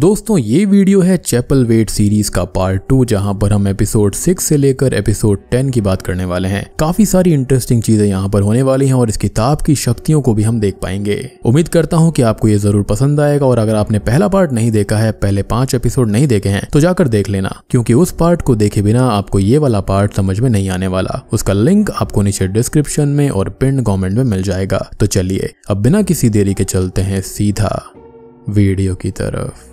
दोस्तों ये वीडियो है चैपल वेट सीरीज का पार्ट टू जहां पर हम एपिसोड सिक्स से लेकर एपिसोड टेन की बात करने वाले हैं काफी सारी इंटरेस्टिंग चीजें यहां पर होने वाली हैं और इस किताब की शक्तियों को भी हम देख पाएंगे उम्मीद करता हूं कि आपको ये जरूर पसंद आएगा और अगर आपने पहला पार्ट नहीं देखा है पहले पांच एपिसोड नहीं देखे हैं तो जाकर देख लेना क्योंकि उस पार्ट को देखे बिना आपको ये वाला पार्ट समझ में नहीं आने वाला उसका लिंक आपको नीचे डिस्क्रिप्शन में और पिंड कॉमेंट में मिल जाएगा तो चलिए अब बिना किसी देरी के चलते हैं सीधा वीडियो की तरफ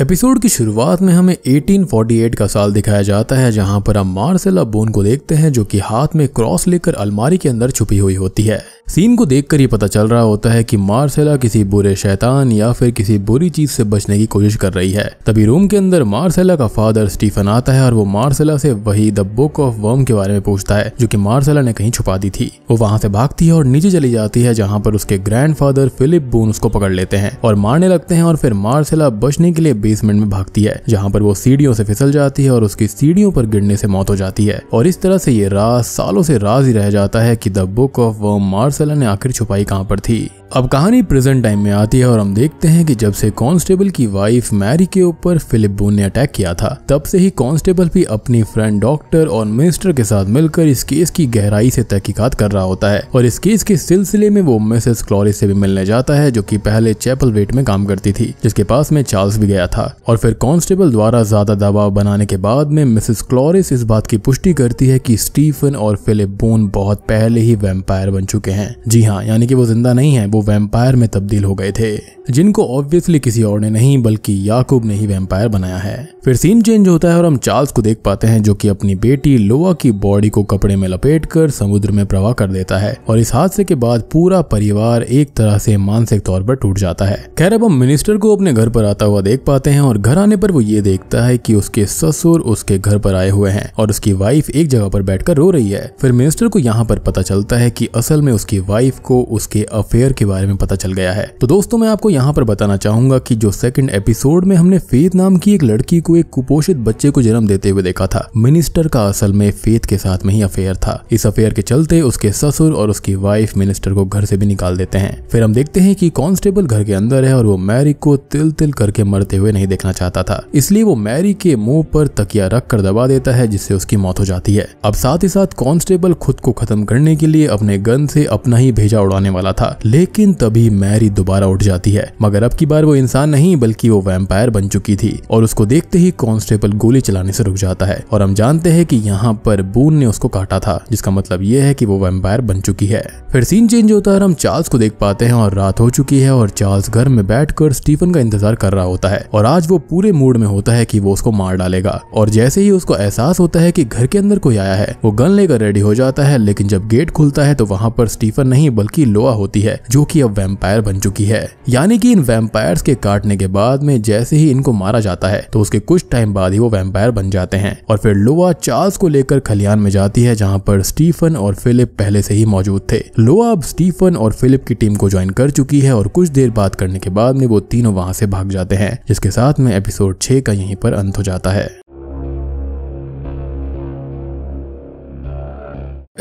एपिसोड की शुरुआत में हमें 1848 का साल दिखाया जाता है जहां पर हम मार्सेला बोन को देखते हैं जो कि हाथ में क्रॉस लेकर अलमारी के अंदर छुपी हुई होती है सीन को देखकर ये पता चल रहा होता है कि मार्सेला किसी बुरे शैतान या फिर किसी बुरी चीज से बचने की कोशिश कर रही है तभी रूम के अंदर मार्सेला का फादर स्टीफन आता है और वो मार्सेला से वही द बुक ऑफ वर्म के बारे में पूछता है जो की मार्सेला ने कहीं छुपा दी थी वो वहां से भागती है और नीचे चली जाती है जहाँ पर उसके ग्रैंड फिलिप बोन उसको पकड़ लेते हैं और मारने लगते हैं और फिर मार्सेला बचने के लिए बेसमेंट में भागती है जहाँ पर वो सीढ़ियों से फिसल जाती है और उसकी सीढ़ियों पर गिरने से मौत हो जाती है और इस तरह से ये राज सालों से राज ही रह जाता है की the book of worm Marcella ने आखिर छुपाई कहाँ पर थी अब कहानी प्रेजेंट टाइम में आती है और हम देखते हैं कि जब से कांस्टेबल की वाइफ मैरी के ऊपर फिलिप बोन ने अटैक किया था तब से ही कांस्टेबल भी अपनी फ्रेंड डॉक्टर और मिनिस्टर के साथ मिलकर इस केस की गहराई से तहकीकात कर रहा होता है और इस केस के सिलसिले में वो मिसेस क्लोरिस से भी मिलने जाता है जो की पहले चैपल वेट में काम करती थी जिसके पास में चार्ल्स भी गया था था और फिर कांस्टेबल द्वारा ज्यादा दबाव बनाने के बाद में मिसेस क्लोरिस इस बात की पुष्टि करती है कि स्टीफन और फिलिप बोन बहुत पहले ही वेम्पायर बन चुके हैं जी हाँ यानी कि वो जिंदा नहीं है वो वेम्पायर में तब्दील हो गए थे जिनको ऑब्वियसली किसी और ने नहीं बल्कि याकूब ने ही वेम्पायर बनाया है फिर सीन चेंज होता है और हम चार्ल्स को देख पाते हैं जो कि अपनी बेटी लोवा की बॉडी को कपड़े में लपेट कर समुद्र में प्रवाह कर देता है और इस हादसे के बाद पूरा परिवार एक तरह से मानसिक तौर पर टूट जाता है खैर अब हम मिनिस्टर को अपने घर पर आता हुआ देख पाते जाते हैं और घर आने पर वो ये देखता है कि उसके ससुर उसके घर पर आए हुए हैं और उसकी वाइफ एक जगह पर बैठकर रो रही है फिर मिनिस्टर को यहाँ पर पता चलता है कि असल में उसकी वाइफ को उसके अफेयर के बारे में पता चल गया है तो दोस्तों मैं आपको यहाँ पर बताना चाहूंगा की जो सेकंड एपिसोड में हमने फेथ नाम की एक लड़की को एक कुपोषित बच्चे को जन्म देते हुए देखा था मिनिस्टर का असल में फेथ के साथ में ही अफेयर था इस अफेयर के चलते उसके ससुर और उसकी वाइफ मिनिस्टर को घर से भी निकाल देते हैं फिर हम देखते हैं कि कांस्टेबल घर के अंदर है और वो मैरी को तिल तिल करके मरते हुए नहीं देखना चाहता था इसलिए वो मैरी के मुंह पर तकिया रख कर दबा देता है जिससे उसकी मौत हो जाती है अब साथ ही साथ कांस्टेबल खुद को खत्म करने के लिए अपने गन से अपना ही भेजा उड़ाने वाला था लेकिन तभी मैरी दोबारा उठ जाती है मगर अब की बार वो इंसान नहीं बल्कि वो वैम्पायर बन चुकी थी और उसको देखते ही कांस्टेबल गोली चलाने से रुक जाता है और हम जानते हैं कि यहाँ पर बून ने उसको काटा था जिसका मतलब ये है कि वो वैम्पायर बन चुकी है फिर सीन चेंज होता है हम चार्ल्स को देख पाते हैं और रात हो चुकी है और चार्ल्स घर में बैठकर स्टीफन का इंतजार कर रहा होता है और और आज वो पूरे मूड में होता है कि वो उसको मार डालेगा और जैसे ही उसको एहसास होता है कि घर के अंदर कोई आया है वो गन लेकर रेडी हो जाता है लेकिन जब गेट खुलता है तो वहां पर स्टीफन नहीं बल्कि लोआ होती है जो की अब वेम्पायर बन चुकी है यानी की इन वेम्पायर के काटने के बाद में जैसे ही इनको मारा जाता है तो उसके कुछ टाइम बाद ही वो वेम्पायर बन जाते हैं और फिर लोआ चार्ल्स को लेकर खलियान में जाती है जहाँ पर स्टीफन और फिलिप पहले से ही मौजूद थे लोआ अब स्टीफन और फिलिप की टीम को ज्वाइन कर चुकी है और कुछ देर बात करने के बाद में वो तीनों वहां से भाग जाते हैं जिसके साथ में एपिसोड छः का यहीं पर अंत हो जाता है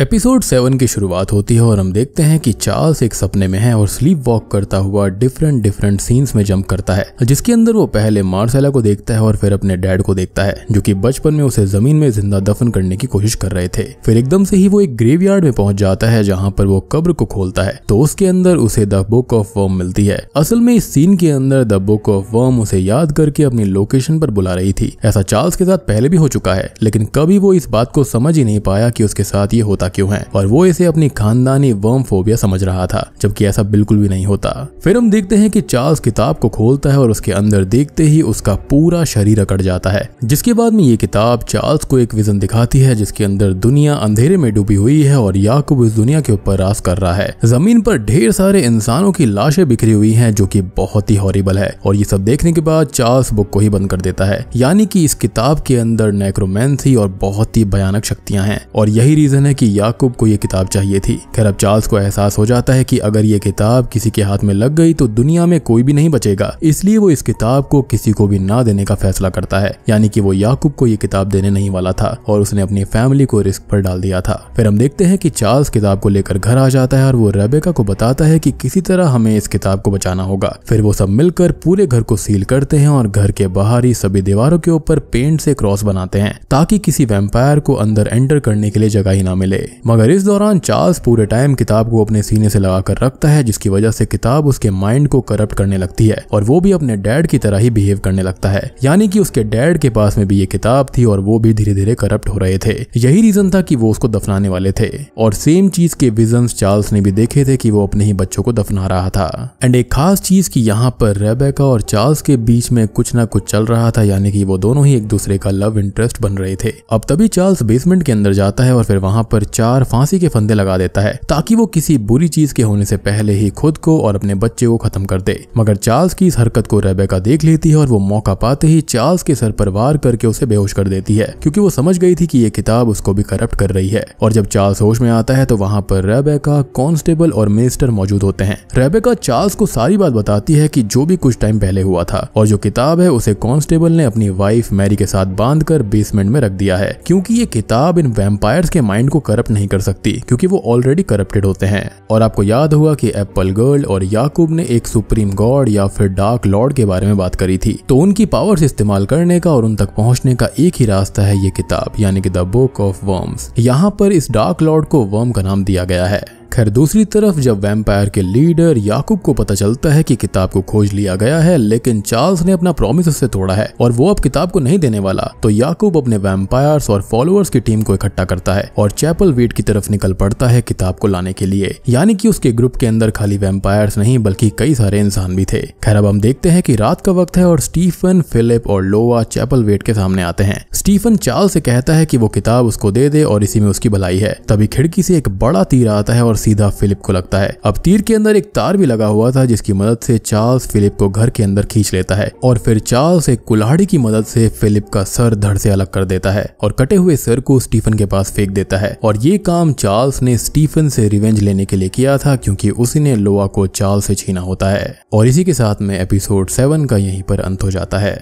एपिसोड सेवन की शुरुआत होती है और हम देखते हैं कि चार्ल्स एक सपने में है और स्लीप वॉक करता हुआ डिफरेंट डिफरेंट सीन्स में जंप करता है जिसके अंदर वो पहले मार्सेला को देखता है और फिर अपने डैड को देखता है जो कि बचपन में उसे जमीन में जिंदा दफन करने की कोशिश कर रहे थे फिर एकदम से ही वो एक ग्रेवयार्ड में पहुंच जाता है जहाँ पर वो कब्र को खोलता है तो उसके अंदर उसे द बुक ऑफ वर्म मिलती है असल में इस सीन के अंदर द बुक ऑफ वर्म उसे याद करके अपनी लोकेशन पर बुला रही थी ऐसा चार्ल्स के साथ पहले भी हो चुका है लेकिन कभी वो इस बात को समझ ही नहीं पाया की उसके साथ ये होता पता क्यों है और वो इसे अपनी खानदानी वर्म फोबिया समझ रहा था जबकि ऐसा बिल्कुल भी नहीं होता फिर हम देखते हैं कि चार्ल्स किताब को खोलता है और उसके अंदर देखते ही उसका पूरा शरीर अकड़ जाता है जिसके बाद में ये किताब चार्ल्स को एक विजन दिखाती है जिसके अंदर दुनिया अंधेरे में डूबी हुई है और याकूब इस दुनिया के ऊपर रास कर रहा है जमीन पर ढेर सारे इंसानों की लाशें बिखरी हुई है जो की बहुत ही हॉरिबल है और ये सब देखने के बाद चार्ल्स बुक को ही बंद कर देता है यानी कि इस किताब के अंदर नेक्रोमेंसी और बहुत ही भयानक शक्तियां हैं और यही रीजन है कि याकूब को ये किताब चाहिए थी खैर अब चार्ल्स को एहसास हो जाता है कि अगर ये किताब किसी के हाथ में लग गई तो दुनिया में कोई भी नहीं बचेगा इसलिए वो इस किताब को किसी को भी ना देने का फैसला करता है यानी कि वो याकूब को ये किताब देने नहीं वाला था और उसने अपनी फैमिली को रिस्क पर डाल दिया था फिर हम देखते हैं कि चार्ल्स किताब को लेकर घर आ जाता है और वो रेबेका को बताता है कि किसी तरह हमें इस किताब को बचाना होगा फिर वो सब मिलकर पूरे घर को सील करते हैं और घर के बाहर ही सभी दीवारों के ऊपर पेंट से क्रॉस बनाते हैं ताकि किसी वेम्पायर को अंदर एंटर करने के लिए जगह ही ना मिले मगर इस दौरान चार्ल्स पूरे टाइम किताब को अपने सीने से लगाकर रखता है जिसकी वजह से किताब उसके माइंड को करप्ट करने लगती है और वो भी अपने डैड की तरह ही बिहेव करने लगता है यानी कि उसके डैड के पास में भी ये किताब थी और वो भी धीरे धीरे करप्ट हो रहे थे यही रीजन था कि वो उसको दफनाने वाले थे और सेम चीज के विजन चार्ल्स ने भी देखे थे कि वो अपने ही बच्चों को दफना रहा था एंड एक खास चीज की यहाँ पर रेबेका और चार्ल्स के बीच में कुछ ना कुछ चल रहा था यानी कि वो दोनों ही एक दूसरे का लव इंटरेस्ट बन रहे थे अब तभी चार्ल्स बेसमेंट के अंदर जाता है और फिर वहां पर चार फांसी के फंदे लगा देता है ताकि वो किसी बुरी चीज के होने से पहले ही खुद को और अपने बच्चे को खत्म कर दे मगर चार्ल्स की इस हरकत को रेबेका देख लेती है और वो मौका पाते ही चार्ल्स के सर पर वार करके उसे बेहोश कर देती है क्योंकि वो समझ गई थी कि ये किताब उसको भी करप्ट कर रही है और जब चार्ल्स होश में आता है तो वहां पर रेबेका कांस्टेबल और मिनिस्टर मौजूद होते हैं रेबेका चार्ल्स को सारी बात बताती है की जो भी कुछ टाइम पहले हुआ था और जो किताब है उसे कांस्टेबल ने अपनी वाइफ मैरी के साथ बांध बेसमेंट में रख दिया है क्यूँकी ये किताब इन वेम्पायर के माइंड को करप्ट करप्ट नहीं कर सकती क्योंकि वो ऑलरेडी करप्टेड होते हैं और आपको याद हुआ कि एप्पल गर्ल और याकूब ने एक सुप्रीम गॉड या फिर डार्क लॉर्ड के बारे में बात करी थी तो उनकी पावर्स इस्तेमाल करने का और उन तक पहुंचने का एक ही रास्ता है ये किताब यानी कि द बुक ऑफ वर्म्स यहाँ पर इस डार्क लॉर्ड को वर्म का नाम दिया गया है खैर दूसरी तरफ जब वैम्पायर के लीडर याकूब को पता चलता है कि किताब को खोज लिया गया है लेकिन चार्ल्स ने अपना प्रॉमिस उससे तोड़ा है और वो अब किताब को नहीं देने वाला तो याकूब अपने वैम्पायर्स और फॉलोअर्स की टीम को इकट्ठा करता है और चैपल वेट की तरफ निकल पड़ता है किताब को लाने के लिए यानी कि उसके ग्रुप के अंदर खाली वैम्पायर्स नहीं बल्कि कई सारे इंसान भी थे खैर अब हम देखते हैं की रात का वक्त है और स्टीफन फिलिप और लोवा चैपल वेट के सामने आते हैं स्टीफन चार्ल से कहता है कि वो किताब उसको दे दे और इसी में उसकी भलाई है तभी खिड़की से एक बड़ा तीर आता है और सीधा फिलिप को लगता है अब तीर के अंदर एक तार भी लगा हुआ था जिसकी मदद से चार्ल्स फिलिप को घर के अंदर खींच लेता है और फिर चार्ल्स एक कुल्हाड़ी की मदद से फिलिप का सर धड़ से अलग कर देता है और कटे हुए सर को स्टीफन के पास फेंक देता है और ये काम चार्ल्स ने स्टीफन से रिवेंज लेने के लिए किया था क्योंकि ने लोआ को चार्ल्स से छीना होता है और इसी के साथ में एपिसोड सेवन का यहीं पर अंत हो जाता है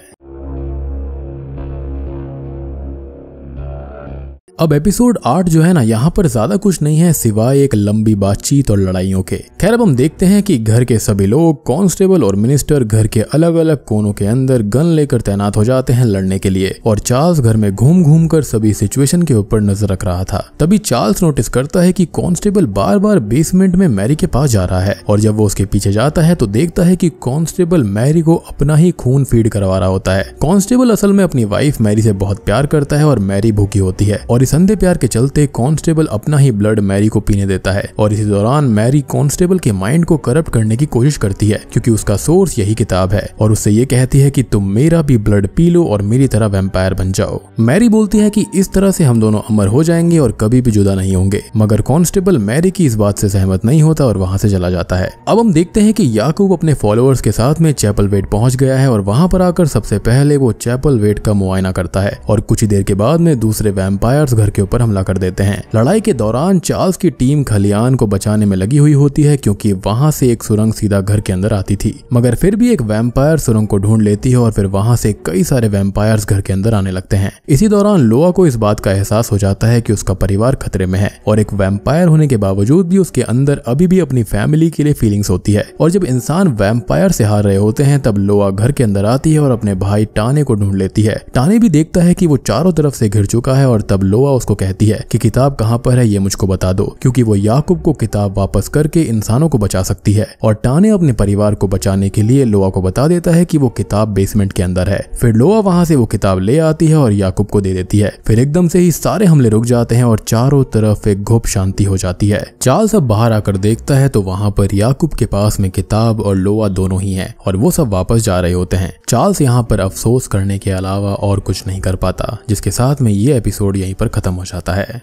अब एपिसोड आठ जो है ना यहाँ पर ज्यादा कुछ नहीं है सिवाय एक लंबी बातचीत और लड़ाइयों के खैर अब हम देखते हैं कि घर के सभी लोग कांस्टेबल और मिनिस्टर घर के अलग अलग कोनों के अंदर गन लेकर तैनात हो जाते हैं लड़ने के लिए और चार्ल्स घर में घूम घूम कर सभी सिचुएशन के ऊपर नजर रख रहा था तभी चार्ल्स नोटिस करता है की कॉन्स्टेबल बार बार बेसमेंट में मैरी के पास जा रहा है और जब वो उसके पीछे जाता है तो देखता है की कॉन्स्टेबल मैरी को अपना ही खून फीड करवा रहा होता है कॉन्स्टेबल असल में अपनी वाइफ मैरी से बहुत प्यार करता है और मैरी भूखी होती है और संधे प्यार के चलते कांस्टेबल अपना ही ब्लड मैरी को पीने देता है और इसी दौरान मैरी कांस्टेबल के माइंड को करप्ट करने की कोशिश करती है क्योंकि उसका सोर्स यही किताब है और उससे ये कहती है कि तुम मेरा भी ब्लड पी लो और मेरी तरह वेम्पायर बन जाओ मैरी बोलती है कि इस तरह से हम दोनों अमर हो जाएंगे और कभी भी जुदा नहीं होंगे मगर कांस्टेबल मैरी की इस बात से सहमत नहीं होता और वहां से चला जाता है अब हम देखते हैं कि याकूब अपने फॉलोअर्स के साथ में चैपल वेट पहुंच गया है और वहां पर आकर सबसे पहले वो चैपल वेट का मुआयना करता है और कुछ ही देर के बाद में दूसरे वेम्पायर चार्ल्स घर के ऊपर हमला कर देते हैं लड़ाई के दौरान चार्ल्स की टीम खलियान को बचाने में लगी हुई होती है क्योंकि वहां से एक सुरंग सीधा घर के अंदर आती थी मगर फिर भी एक वैम्पायर सुरंग को ढूंढ लेती है और फिर वहां से कई सारे वैम्पायर्स घर के अंदर आने लगते हैं इसी दौरान लोआ को इस बात का एहसास हो जाता है कि उसका परिवार खतरे में है और एक वैम्पायर होने के बावजूद भी उसके अंदर अभी भी अपनी फैमिली के लिए फीलिंग्स होती है और जब इंसान वैम्पायर से हार रहे होते हैं तब लोआ घर के अंदर आती है और अपने भाई टाने को ढूंढ लेती है टाने भी देखता है कि वो चारों तरफ से घिर चुका है और तब लोआ नोवा उसको कहती है कि किताब कहाँ पर है ये मुझको बता दो क्योंकि वो याकूब को किताब वापस करके इंसानों को बचा सकती है और टाने अपने परिवार को बचाने के लिए लोआ को बता देता है कि वो किताब बेसमेंट के अंदर है फिर लोआ वहां से वो किताब ले आती है और याकूब को दे देती है फिर एकदम से ही सारे हमले रुक जाते हैं और चारों तरफ एक घुप शांति हो जाती है चाल सब बाहर आकर देखता है तो वहां पर याकूब के पास में किताब और लोआ दोनों ही है और वो सब वापस जा रहे होते हैं चार्ल्स यहाँ पर अफसोस करने के अलावा और कुछ नहीं कर पाता जिसके साथ में ये एपिसोड यहीं पर ख़त्म हो जाता है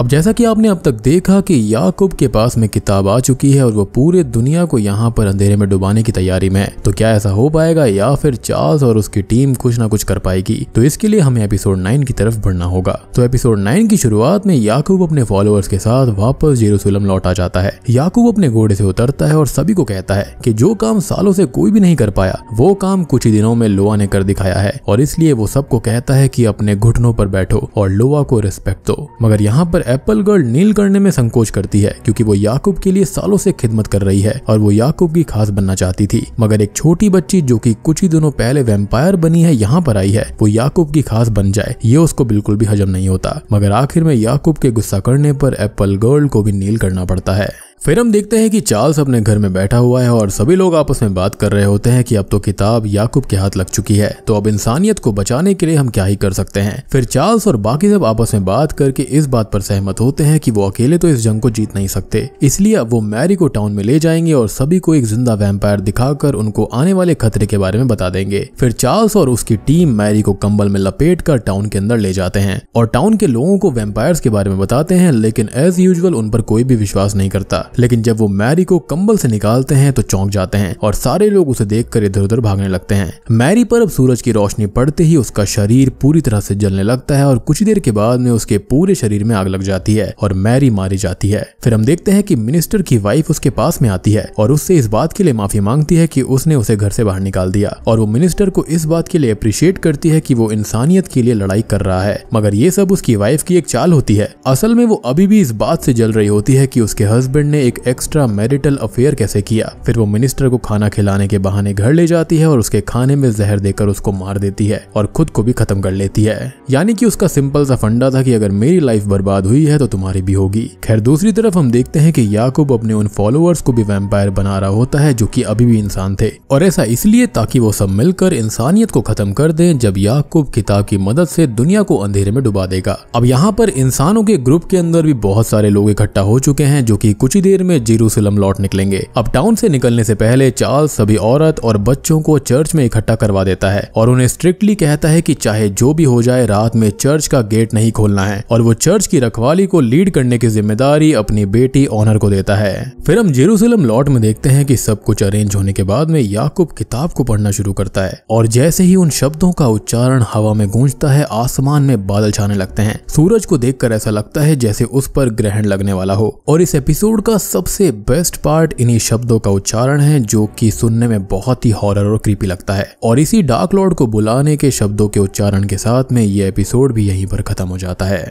अब जैसा कि आपने अब तक देखा कि याकूब के पास में किताब आ चुकी है और वो पूरे दुनिया को यहाँ पर अंधेरे में डुबाने की तैयारी में है तो क्या ऐसा हो पाएगा या फिर चार्ल्स और उसकी टीम कुछ ना कुछ कर पाएगी तो इसके लिए हमें एपिसोड नाइन की तरफ बढ़ना होगा तो एपिसोड नाइन की शुरुआत में याकूब अपने फॉलोअर्स के साथ वापस जेरूसलम लौटा जाता है याकूब अपने घोड़े से उतरता है और सभी को कहता है की जो काम सालों से कोई भी नहीं कर पाया वो काम कुछ ही दिनों में लोआ ने कर दिखाया है और इसलिए वो सबको कहता है की अपने घुटनों पर बैठो और लोआ को रिस्पेक्ट दो मगर यहाँ पर पर एप्पल गर्ल नील करने में संकोच करती है क्योंकि वो याकूब के लिए सालों से खिदमत कर रही है और वो याकूब की खास बनना चाहती थी मगर एक छोटी बच्ची जो कि कुछ ही दिनों पहले वेम्पायर बनी है यहाँ पर आई है वो याकूब की खास बन जाए ये उसको बिल्कुल भी हजम नहीं होता मगर आखिर में याकूब के गुस्सा करने पर एप्पल गर्ल को भी नील करना पड़ता है फिर हम देखते हैं कि चार्ल्स अपने घर में बैठा हुआ है और सभी लोग आपस में बात कर रहे होते हैं कि अब तो किताब याकूब के हाथ लग चुकी है तो अब इंसानियत को बचाने के लिए हम क्या ही कर सकते हैं फिर चार्ल्स और बाकी सब आपस में बात करके इस बात पर सहमत होते हैं कि वो अकेले तो इस जंग को जीत नहीं सकते इसलिए अब वो मैरी को टाउन में ले जाएंगे और सभी को एक जिंदा वैम्पायर दिखाकर उनको आने वाले खतरे के बारे में बता देंगे फिर चार्ल्स और उसकी टीम मैरी को कंबल में लपेट कर टाउन के अंदर ले जाते हैं और टाउन के लोगों को वेम्पायर के बारे में बताते हैं लेकिन एज यूजल उन पर कोई भी विश्वास नहीं करता लेकिन जब वो मैरी को कंबल से निकालते हैं तो चौंक जाते हैं और सारे लोग उसे देख इधर उधर भागने लगते हैं मैरी पर अब सूरज की रोशनी पड़ते ही उसका शरीर पूरी तरह से जलने लगता है और कुछ देर के बाद में उसके पूरे शरीर में आग लग जाती है और मैरी मारी जाती है फिर हम देखते हैं कि मिनिस्टर की वाइफ उसके पास में आती है और उससे इस बात के लिए माफी मांगती है कि उसने उसे घर से बाहर निकाल दिया और वो मिनिस्टर को इस बात के लिए अप्रिशिएट करती है कि वो इंसानियत के लिए लड़ाई कर रहा है मगर ये सब उसकी वाइफ की एक चाल होती है असल में वो अभी भी इस बात से जल रही होती है कि उसके हस्बैंड ने एक एक्स्ट्रा मैरिटल अफेयर कैसे किया फिर वो मिनिस्टर को खाना खिलाने के बहाने घर ले जाती है और उसके खाने में जहर देकर उसको मार देती है और खुद को भी खत्म कर लेती है यानी कि उसका सिंपल सा फंडा था कि अगर मेरी लाइफ बर्बाद हुई है तो तुम्हारी भी होगी खैर दूसरी तरफ हम देखते हैं कि याकूब अपने उन फॉलोअर्स को भी वेम्पायर बना रहा होता है जो कि अभी भी इंसान थे और ऐसा इसलिए ताकि वो सब मिलकर इंसानियत को खत्म कर दें जब याकूब किताब की मदद से दुनिया को अंधेरे में डुबा देगा अब यहाँ पर इंसानों के ग्रुप के अंदर भी बहुत सारे लोग इकट्ठा हो चुके हैं जो की कुछ ही देर में जेरूसलम लौट निकलेंगे अब टाउन से निकलने से पहले चार्ल्स सभी औरत और बच्चों को चर्च में इकट्ठा करवा देता है और उन्हें स्ट्रिक्टली कहता है कि चाहे जो भी हो जाए रात में चर्च का गेट नहीं खोलना है और वो चर्च की रखवाली को लीड करने की जिम्मेदारी अपनी बेटी ऑनर को देता है फिर हम जेरूसलम लॉट में देखते हैं कि सब कुछ अरेंज होने के बाद में याकूब किताब को पढ़ना शुरू करता है और जैसे ही उन शब्दों का उच्चारण हवा में गूंजता है आसमान में बादल छाने लगते हैं सूरज को देखकर ऐसा लगता है जैसे उस पर ग्रहण लगने वाला हो और इस एपिसोड का सबसे बेस्ट पार्ट इन्हीं शब्दों का उच्चारण है जो कि सुनने में बहुत ही हॉरर और कृपी लगता है और इसी डार्क लॉर्ड को बुलाने के शब्दों के उच्चारण के साथ में ये एपिसोड भी यहीं पर खत्म हो जाता है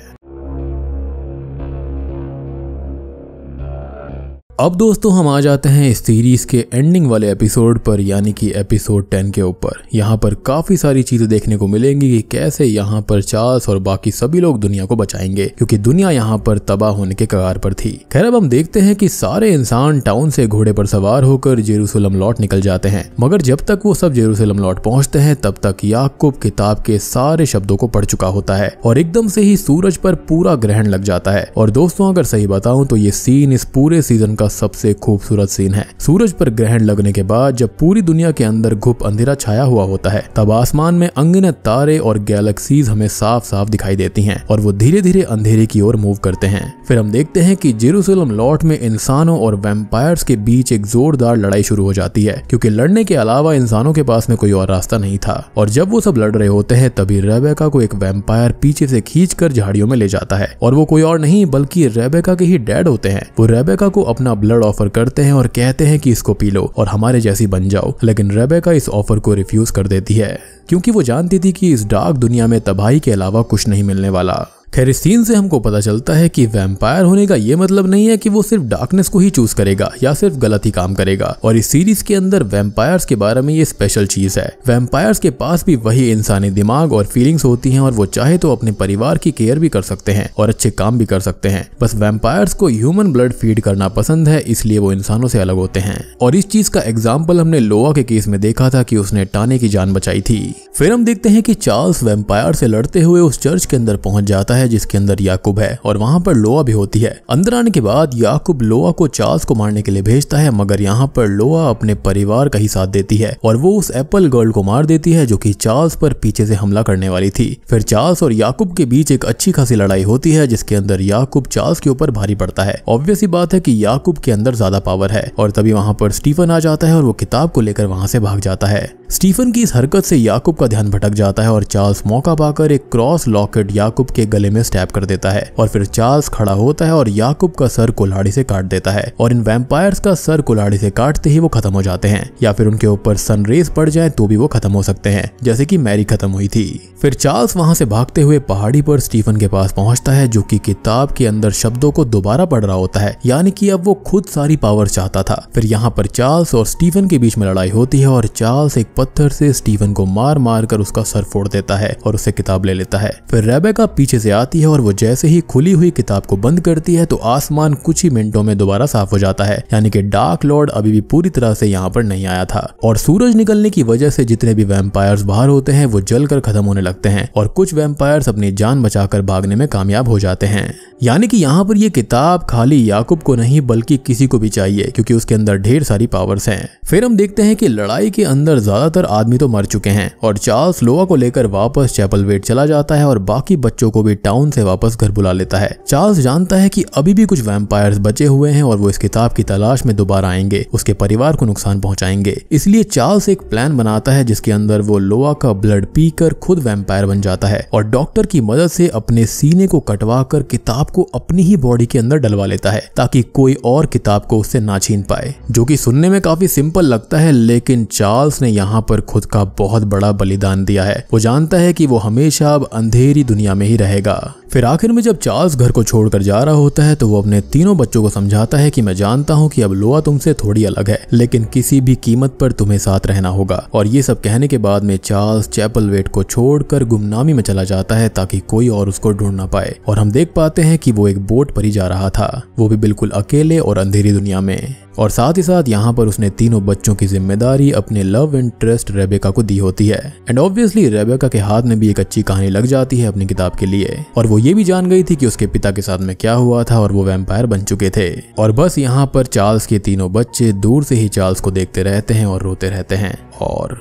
अब दोस्तों हम आ जाते हैं इस सीरीज़ के एंडिंग वाले एपिसोड पर यानी कि एपिसोड 10 के ऊपर यहाँ पर काफ़ी सारी चीज़ें देखने को मिलेंगी कि कैसे यहाँ पर चार्ल्स और बाकी सभी लोग दुनिया को बचाएंगे क्योंकि दुनिया यहाँ पर तबाह होने के कगार पर थी खैर अब हम देखते हैं कि सारे इंसान टाउन से घोड़े पर सवार होकर जेरूसलम लौट निकल जाते हैं मगर जब तक वो सब जेरूसलम लौट पहुंचते हैं तब तक याकूब किताब के सारे शब्दों को पढ़ चुका होता है और एकदम से ही सूरज पर पूरा ग्रहण लग जाता है और दोस्तों अगर सही बताऊं तो ये सीन इस पूरे सीजन का सबसे खूबसूरत सीन है सूरज पर ग्रहण लगने के बाद जब पूरी दुनिया के अंदर घुप अंधेरा छाया हुआ होता है तब आसमान में अंगने तारे और गैलेक्सीज हमें साफ साफ दिखाई देती हैं और वो धीरे धीरे अंधेरे की ओर मूव करते हैं फिर हम देखते हैं की जेरूसलम लॉट में इंसानों और वेम्पायर्स के बीच एक जोरदार लड़ाई शुरू हो जाती है क्योंकि लड़ने के अलावा इंसानों के पास में कोई और रास्ता नहीं था और जब वो सब लड़ रहे होते हैं तभी रेबेका को एक वेम्पायर पीछे से खींच झाड़ियों में ले जाता है और वो कोई और नहीं बल्कि रेबेका के ही डैड होते हैं वो रेबेका को अपना ब्लड ऑफर करते हैं और कहते हैं कि इसको पी लो और हमारे जैसी बन जाओ लेकिन रेबेका इस ऑफर को रिफ्यूज कर देती है क्योंकि वो जानती थी कि इस डार्क दुनिया में तबाही के अलावा कुछ नहीं मिलने वाला खैर इस सीन से हमको पता चलता है कि वैम्पायर होने का ये मतलब नहीं है कि वो सिर्फ डार्कनेस को ही चूज करेगा या सिर्फ गलत ही काम करेगा और इस सीरीज के अंदर वैम्पायर्स के बारे में ये स्पेशल चीज है वैम्पायर्स के पास भी वही इंसानी दिमाग और फीलिंग्स होती हैं और वो चाहे तो अपने परिवार की केयर भी कर सकते हैं और अच्छे काम भी कर सकते हैं बस वैम्पायर्स को ह्यूमन ब्लड फीड करना पसंद है इसलिए वो इंसानों से अलग होते हैं और इस चीज का एग्जाम्पल हमने लोवा के केस में देखा था कि उसने टाने की जान बचाई थी फिर हम देखते हैं कि चार्ल्स वेम्पायर से लड़ते हुए उस चर्च के अंदर पहुंच जाता है है जिसके अंदर याकूब है और वहाँ पर लोआ भी होती है अंदर आने के बाद याकूब लोआ को चार्ल्स को मारने के लिए भेजता है मगर यहाँ पर लोआ अपने परिवार का ही साथ देती है और वो उस एप्पल गर्ल को मार देती है जो की चार्ल्स पर पीछे से हमला करने वाली थी फिर चार्ल्स और याकूब के बीच एक अच्छी खासी लड़ाई होती है जिसके अंदर याकूब चार्ल्स के ऊपर भारी पड़ता है ऑब्वियस ही बात है की याकूब के अंदर ज्यादा पावर है और तभी वहाँ पर स्टीफन आ जाता है और वो किताब को लेकर वहाँ से भाग जाता है स्टीफन की इस हरकत से याकूब का ध्यान भटक जाता है और चार्ल्स मौका पाकर एक क्रॉस लॉकेट याकूब के गले में स्टैप कर देता है और फिर चार्ल्स खड़ा होता है और याकूब का सर कुल्हाड़ी से काट देता है और इन वैम्पायर्स का सर कुल्हाड़ी से काटते ही वो खत्म हो जाते हैं या फिर उनके ऊपर सनरेज पड़ जाए तो भी वो खत्म हो सकते हैं जैसे की मैरी खत्म हुई थी फिर चार्ल्स वहां से भागते हुए पहाड़ी पर स्टीफन के पास पहुंचता है जो की किताब के अंदर शब्दों को दोबारा पढ़ रहा होता है यानी की अब वो खुद सारी पावर चाहता था फिर यहाँ पर चार्ल्स और स्टीफन के बीच में लड़ाई होती है और चार्ल्स एक पत्थर से स्टीवन को मार मार कर उसका सर फोड़ देता है और उसे किताब ले लेता है फिर रेबेका पीछे से आती है और वो जैसे ही खुली हुई किताब को बंद करती है तो आसमान कुछ ही मिनटों में दोबारा साफ हो जाता है यानी कि डार्क लॉर्ड अभी भी पूरी तरह से यहाँ पर नहीं आया था और सूरज निकलने की वजह से जितने भी वेम्पायर बाहर होते हैं वो जल खत्म होने लगते हैं और कुछ वेम्पायर अपनी जान बचाकर भागने में कामयाब हो जाते हैं यानी कि यहाँ पर ये किताब खाली याकूब को नहीं बल्कि किसी को भी चाहिए क्योंकि उसके अंदर ढेर सारी पावर्स हैं फिर हम देखते हैं कि लड़ाई के अंदर ज्यादा ज्यादातर आदमी तो मर चुके हैं और चार्ल्स लोआ को लेकर वापस चैपल वेट चला जाता है और बाकी बच्चों को भी टाउन से वापस घर बुला लेता है चार्ल्स जानता है कि अभी भी कुछ वैम्पायर्स बचे हुए हैं और वो इस किताब की तलाश में दोबारा आएंगे उसके परिवार को नुकसान पहुंचाएंगे इसलिए चार्ल्स एक प्लान बनाता है जिसके अंदर वो लोआ का ब्लड पीकर खुद वैम्पायर बन जाता है और डॉक्टर की मदद से अपने सीने को कटवा कर किताब को अपनी ही बॉडी के अंदर डलवा लेता है ताकि कोई और किताब को उससे ना छीन पाए जो की सुनने में काफी सिंपल लगता है लेकिन चार्ल्स ने यहाँ यहाँ पर खुद का बहुत बड़ा बलिदान दिया है वो जानता है कि वो हमेशा अब अंधेरी दुनिया में ही रहेगा फिर आखिर में जब चार्ल्स घर को छोड़कर जा रहा होता है तो वो अपने तीनों बच्चों को समझाता है कि मैं जानता हूँ कि अब लोआ तुमसे थोड़ी अलग है लेकिन किसी भी कीमत पर तुम्हें साथ रहना होगा और ये सब कहने के बाद में चार्ल्स चैपल वेट को छोड़कर गुमनामी में चला जाता है ताकि कोई और उसको ढूंढ ना पाए और हम देख पाते हैं कि वो एक बोट पर ही जा रहा था वो भी बिल्कुल अकेले और अंधेरी दुनिया में और साथ ही साथ यहाँ पर उसने तीनों बच्चों की जिम्मेदारी अपने लव इंटरेस्ट इंटरेस्ट रेबेका को दी होती है एंड ऑब्वियसली रेबेका के हाथ में भी एक अच्छी कहानी लग जाती है अपनी किताब के लिए और वो ये भी जान गई थी कि उसके पिता के साथ में क्या हुआ था और वो वेम्पायर बन चुके थे और बस यहाँ पर चार्ल्स के तीनों बच्चे दूर से ही चार्ल्स को देखते रहते हैं और रोते रहते हैं और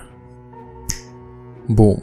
बूम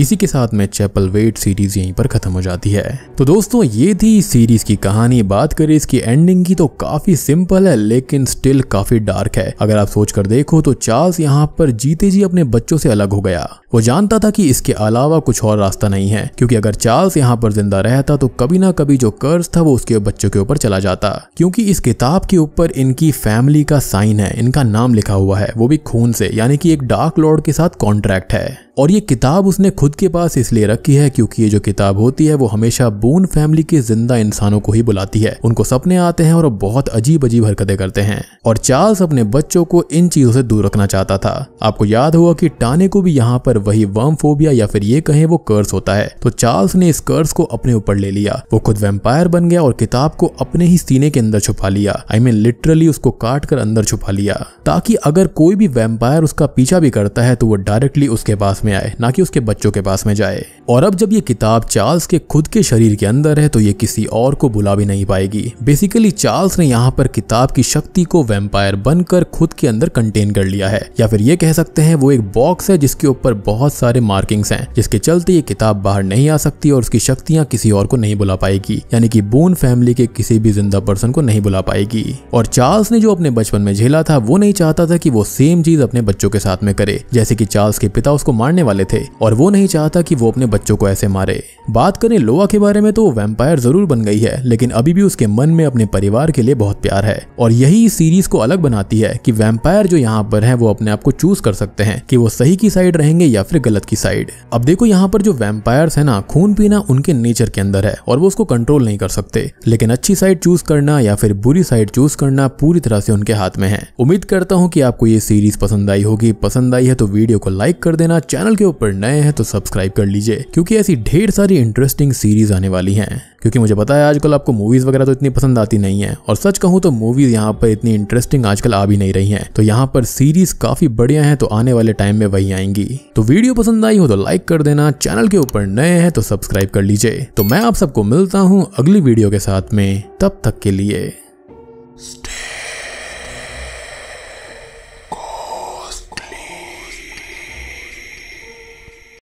इसी के साथ में चैपल वेट सीरीज यहीं पर खत्म हो जाती है तो दोस्तों ये थी इस सीरीज की कहानी बात करें इसकी एंडिंग की तो काफी सिंपल है लेकिन स्टिल काफी डार्क है अगर आप सोच कर देखो तो चार्ल्स यहाँ पर जीते जी अपने बच्चों से अलग हो गया वो जानता था कि इसके अलावा कुछ और रास्ता नहीं है क्योंकि अगर चार्ल्स यहाँ पर जिंदा रहता तो कभी ना कभी जो कर्ज था वो उसके बच्चों के ऊपर चला जाता क्योंकि इस किताब के ऊपर इनकी फैमिली का साइन है इनका नाम लिखा हुआ है वो भी खून से यानी कि एक डार्क लॉर्ड के साथ कॉन्ट्रैक्ट है और ये किताब उसने खुद खुद के पास इसलिए रखी है क्योंकि ये जो किताब होती है वो हमेशा बून फैमिली के जिंदा इंसानों को ही बुलाती है उनको सपने आते हैं और बहुत अजीब अजीब हरकतें करते हैं और चार्ल्स अपने बच्चों को इन चीजों से दूर रखना चाहता था आपको याद हुआ की टाने को भी यहाँ पर वही वर्म फोबिया या फिर ये कहें वो कर्स होता है तो चार्ल्स ने इस कर्स को अपने ऊपर ले लिया वो खुद वेम्पायर बन गया और किताब को अपने ही सीने के अंदर छुपा लिया आई मीन लिटरली उसको काट कर अंदर छुपा लिया ताकि अगर कोई भी वेम्पायर उसका पीछा भी करता है तो वो डायरेक्टली उसके पास में आए ना कि उसके बच्चों के पास में जाए और अब जब ये किताब चार्ल्स के खुद के शरीर के अंदर है तो ये किसी और को बुला भी नहीं पाएगी बेसिकली चार्ल्स ने यहाँ पर किताब की शक्ति को वेम्पायर बनकर खुद के अंदर कंटेन कर लिया है या फिर ये कह सकते हैं वो एक बॉक्स है जिसके ऊपर बहुत सारे मार्किंग्स हैं जिसके चलते ये किताब बाहर नहीं आ सकती और उसकी शक्तियाँ किसी और को नहीं बुला पाएगी यानी कि बोन फैमिली के किसी भी जिंदा पर्सन को नहीं बुला पाएगी और चार्ल्स ने जो अपने बचपन में झेला था वो नहीं चाहता था कि वो सेम चीज अपने बच्चों के साथ में करे जैसे कि चार्ल्स के पिता उसको मारने वाले थे और वो नहीं नहीं चाहता कि वो अपने बच्चों को ऐसे मारे बात करें लोआ के बारे में तो वो वैम्पायर जरूर बन गई है लेकिन अभी भी उसके मन में अपने परिवार के लिए बहुत प्यार है और यही इस सीरीज को अलग बनाती है कि वैम्पायर जो यहाँ पर है वो अपने आप को चूज कर सकते हैं कि वो सही की साइड रहेंगे या फिर गलत की साइड अब देखो यहाँ पर जो वैम्पायर्स है ना खून पीना उनके नेचर के अंदर है और वो उसको कंट्रोल नहीं कर सकते लेकिन अच्छी साइड चूज करना या फिर बुरी साइड चूज करना पूरी तरह से उनके हाथ में है उम्मीद करता हूँ कि आपको ये सीरीज पसंद आई होगी पसंद आई है तो वीडियो को लाइक कर देना चैनल के ऊपर नए हैं तो सब्सक्राइब कर लीजिए क्योंकि ऐसी ढेर सारी इंटरेस्टिंग सीरीज आने वाली हैं क्योंकि मुझे पता है आजकल आपको मूवीज वगैरह तो इतनी पसंद आती नहीं है और सच कहूँ तो मूवीज यहाँ पर इतनी इंटरेस्टिंग आजकल आ भी नहीं रही है तो यहाँ पर सीरीज काफी बढ़िया है तो आने वाले टाइम में वही आएंगी तो वीडियो पसंद आई हो तो लाइक कर देना चैनल के ऊपर नए हैं तो सब्सक्राइब कर लीजिए तो मैं आप सबको मिलता हूँ अगली वीडियो के साथ में तब तक के लिए